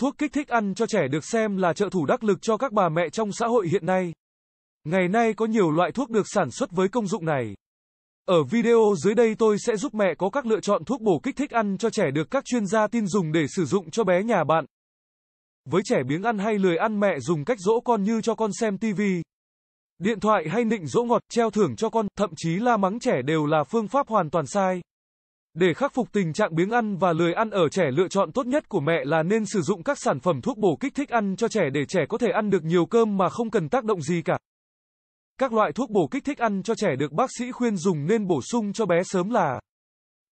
Thuốc kích thích ăn cho trẻ được xem là trợ thủ đắc lực cho các bà mẹ trong xã hội hiện nay. Ngày nay có nhiều loại thuốc được sản xuất với công dụng này. Ở video dưới đây tôi sẽ giúp mẹ có các lựa chọn thuốc bổ kích thích ăn cho trẻ được các chuyên gia tin dùng để sử dụng cho bé nhà bạn. Với trẻ biếng ăn hay lười ăn mẹ dùng cách dỗ con như cho con xem tivi, Điện thoại hay nịnh dỗ ngọt, treo thưởng cho con, thậm chí la mắng trẻ đều là phương pháp hoàn toàn sai. Để khắc phục tình trạng biếng ăn và lười ăn ở trẻ lựa chọn tốt nhất của mẹ là nên sử dụng các sản phẩm thuốc bổ kích thích ăn cho trẻ để trẻ có thể ăn được nhiều cơm mà không cần tác động gì cả. Các loại thuốc bổ kích thích ăn cho trẻ được bác sĩ khuyên dùng nên bổ sung cho bé sớm là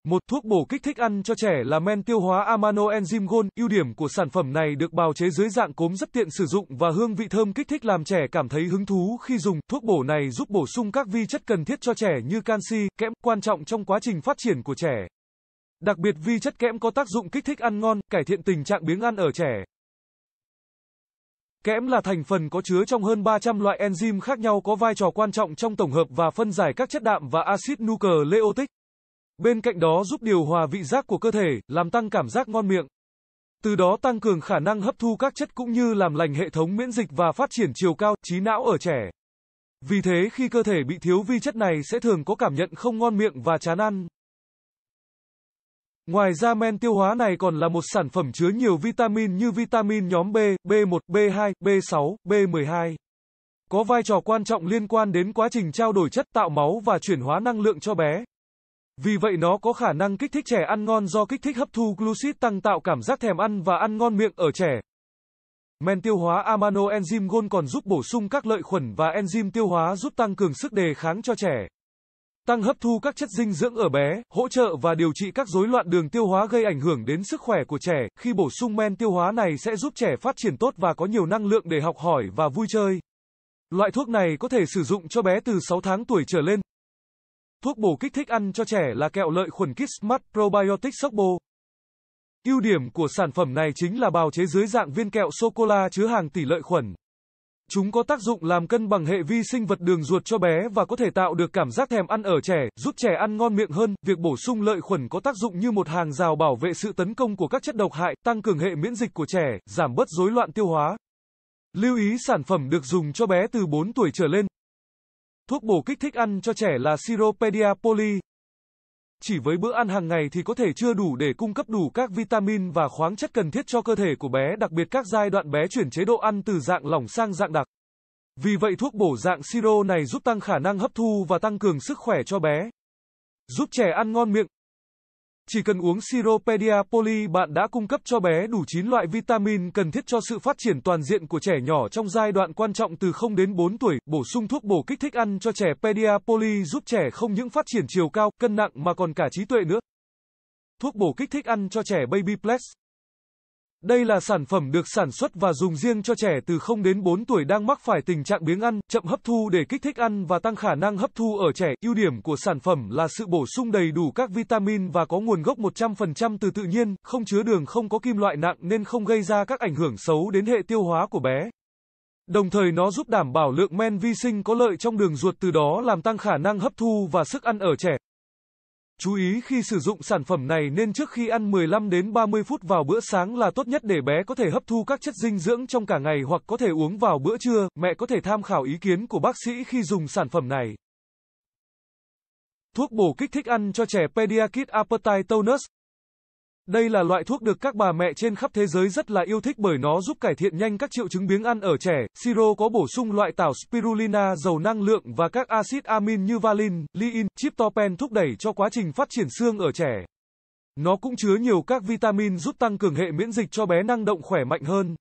một thuốc bổ kích thích ăn cho trẻ là men tiêu hóa amano enzyme gold Ưu điểm của sản phẩm này được bào chế dưới dạng cốm rất tiện sử dụng và hương vị thơm kích thích làm trẻ cảm thấy hứng thú khi dùng. Thuốc bổ này giúp bổ sung các vi chất cần thiết cho trẻ như canxi, kẽm, quan trọng trong quá trình phát triển của trẻ. Đặc biệt vi chất kẽm có tác dụng kích thích ăn ngon, cải thiện tình trạng biếng ăn ở trẻ. Kẽm là thành phần có chứa trong hơn 300 loại enzyme khác nhau có vai trò quan trọng trong tổng hợp và phân giải các chất đạm và axit nucleic. Bên cạnh đó giúp điều hòa vị giác của cơ thể, làm tăng cảm giác ngon miệng. Từ đó tăng cường khả năng hấp thu các chất cũng như làm lành hệ thống miễn dịch và phát triển chiều cao, trí não ở trẻ. Vì thế khi cơ thể bị thiếu vi chất này sẽ thường có cảm nhận không ngon miệng và chán ăn. Ngoài ra men tiêu hóa này còn là một sản phẩm chứa nhiều vitamin như vitamin nhóm B, B1, B2, B6, B12. Có vai trò quan trọng liên quan đến quá trình trao đổi chất tạo máu và chuyển hóa năng lượng cho bé. Vì vậy nó có khả năng kích thích trẻ ăn ngon do kích thích hấp thu glucid tăng tạo cảm giác thèm ăn và ăn ngon miệng ở trẻ. Men tiêu hóa amano enzyme gold còn giúp bổ sung các lợi khuẩn và enzyme tiêu hóa giúp tăng cường sức đề kháng cho trẻ. Tăng hấp thu các chất dinh dưỡng ở bé, hỗ trợ và điều trị các rối loạn đường tiêu hóa gây ảnh hưởng đến sức khỏe của trẻ, khi bổ sung men tiêu hóa này sẽ giúp trẻ phát triển tốt và có nhiều năng lượng để học hỏi và vui chơi. Loại thuốc này có thể sử dụng cho bé từ 6 tháng tuổi trở lên Thuốc bổ kích thích ăn cho trẻ là kẹo lợi khuẩn Kismat Probiotic Socbo. Ưu điểm của sản phẩm này chính là bào chế dưới dạng viên kẹo sô-cô-la chứa hàng tỷ lợi khuẩn. Chúng có tác dụng làm cân bằng hệ vi sinh vật đường ruột cho bé và có thể tạo được cảm giác thèm ăn ở trẻ, giúp trẻ ăn ngon miệng hơn. Việc bổ sung lợi khuẩn có tác dụng như một hàng rào bảo vệ sự tấn công của các chất độc hại, tăng cường hệ miễn dịch của trẻ, giảm bớt rối loạn tiêu hóa. Lưu ý sản phẩm được dùng cho bé từ 4 tuổi trở lên. Thuốc bổ kích thích ăn cho trẻ là Siropedia poly. Chỉ với bữa ăn hàng ngày thì có thể chưa đủ để cung cấp đủ các vitamin và khoáng chất cần thiết cho cơ thể của bé, đặc biệt các giai đoạn bé chuyển chế độ ăn từ dạng lỏng sang dạng đặc. Vì vậy thuốc bổ dạng siro này giúp tăng khả năng hấp thu và tăng cường sức khỏe cho bé. Giúp trẻ ăn ngon miệng, chỉ cần uống Siropedia Poly bạn đã cung cấp cho bé đủ 9 loại vitamin cần thiết cho sự phát triển toàn diện của trẻ nhỏ trong giai đoạn quan trọng từ 0 đến 4 tuổi. Bổ sung thuốc bổ kích thích ăn cho trẻ Pedia Poly giúp trẻ không những phát triển chiều cao, cân nặng mà còn cả trí tuệ nữa. Thuốc bổ kích thích ăn cho trẻ Baby Plus. Đây là sản phẩm được sản xuất và dùng riêng cho trẻ từ 0 đến 4 tuổi đang mắc phải tình trạng biếng ăn, chậm hấp thu để kích thích ăn và tăng khả năng hấp thu ở trẻ. Ưu điểm của sản phẩm là sự bổ sung đầy đủ các vitamin và có nguồn gốc 100% từ tự nhiên, không chứa đường, không có kim loại nặng nên không gây ra các ảnh hưởng xấu đến hệ tiêu hóa của bé. Đồng thời nó giúp đảm bảo lượng men vi sinh có lợi trong đường ruột từ đó làm tăng khả năng hấp thu và sức ăn ở trẻ. Chú ý khi sử dụng sản phẩm này nên trước khi ăn 15 đến 30 phút vào bữa sáng là tốt nhất để bé có thể hấp thu các chất dinh dưỡng trong cả ngày hoặc có thể uống vào bữa trưa. Mẹ có thể tham khảo ý kiến của bác sĩ khi dùng sản phẩm này. Thuốc bổ kích thích ăn cho trẻ Pediakit Appetite Tonus đây là loại thuốc được các bà mẹ trên khắp thế giới rất là yêu thích bởi nó giúp cải thiện nhanh các triệu chứng biếng ăn ở trẻ. Siro có bổ sung loại tảo spirulina giàu năng lượng và các axit amin như valin, liin, tryptophan thúc đẩy cho quá trình phát triển xương ở trẻ. Nó cũng chứa nhiều các vitamin giúp tăng cường hệ miễn dịch cho bé năng động khỏe mạnh hơn.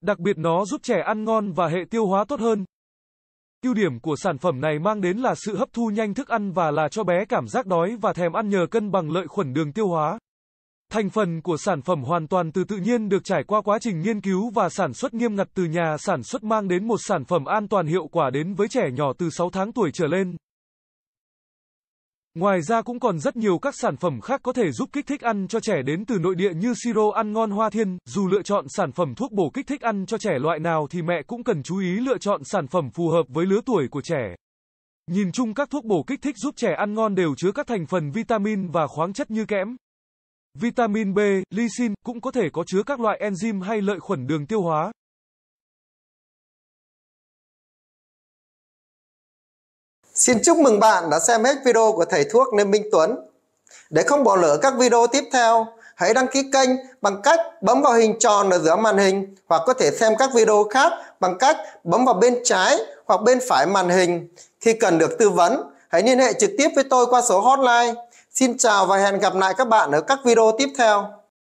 Đặc biệt nó giúp trẻ ăn ngon và hệ tiêu hóa tốt hơn. Ưu điểm của sản phẩm này mang đến là sự hấp thu nhanh thức ăn và là cho bé cảm giác đói và thèm ăn nhờ cân bằng lợi khuẩn đường tiêu hóa. Thành phần của sản phẩm hoàn toàn từ tự nhiên được trải qua quá trình nghiên cứu và sản xuất nghiêm ngặt từ nhà sản xuất mang đến một sản phẩm an toàn hiệu quả đến với trẻ nhỏ từ 6 tháng tuổi trở lên. Ngoài ra cũng còn rất nhiều các sản phẩm khác có thể giúp kích thích ăn cho trẻ đến từ nội địa như siro ăn ngon hoa thiên, dù lựa chọn sản phẩm thuốc bổ kích thích ăn cho trẻ loại nào thì mẹ cũng cần chú ý lựa chọn sản phẩm phù hợp với lứa tuổi của trẻ. Nhìn chung các thuốc bổ kích thích giúp trẻ ăn ngon đều chứa các thành phần vitamin và khoáng chất như kẽm, Vitamin B, lysine cũng có thể có chứa các loại enzyme hay lợi khuẩn đường tiêu hóa. Xin chúc mừng bạn đã xem hết video của thầy thuốc Lê Minh Tuấn. Để không bỏ lỡ các video tiếp theo, hãy đăng ký kênh bằng cách bấm vào hình tròn ở giữa màn hình hoặc có thể xem các video khác bằng cách bấm vào bên trái hoặc bên phải màn hình. Khi cần được tư vấn, hãy liên hệ trực tiếp với tôi qua số hotline Xin chào và hẹn gặp lại các bạn ở các video tiếp theo.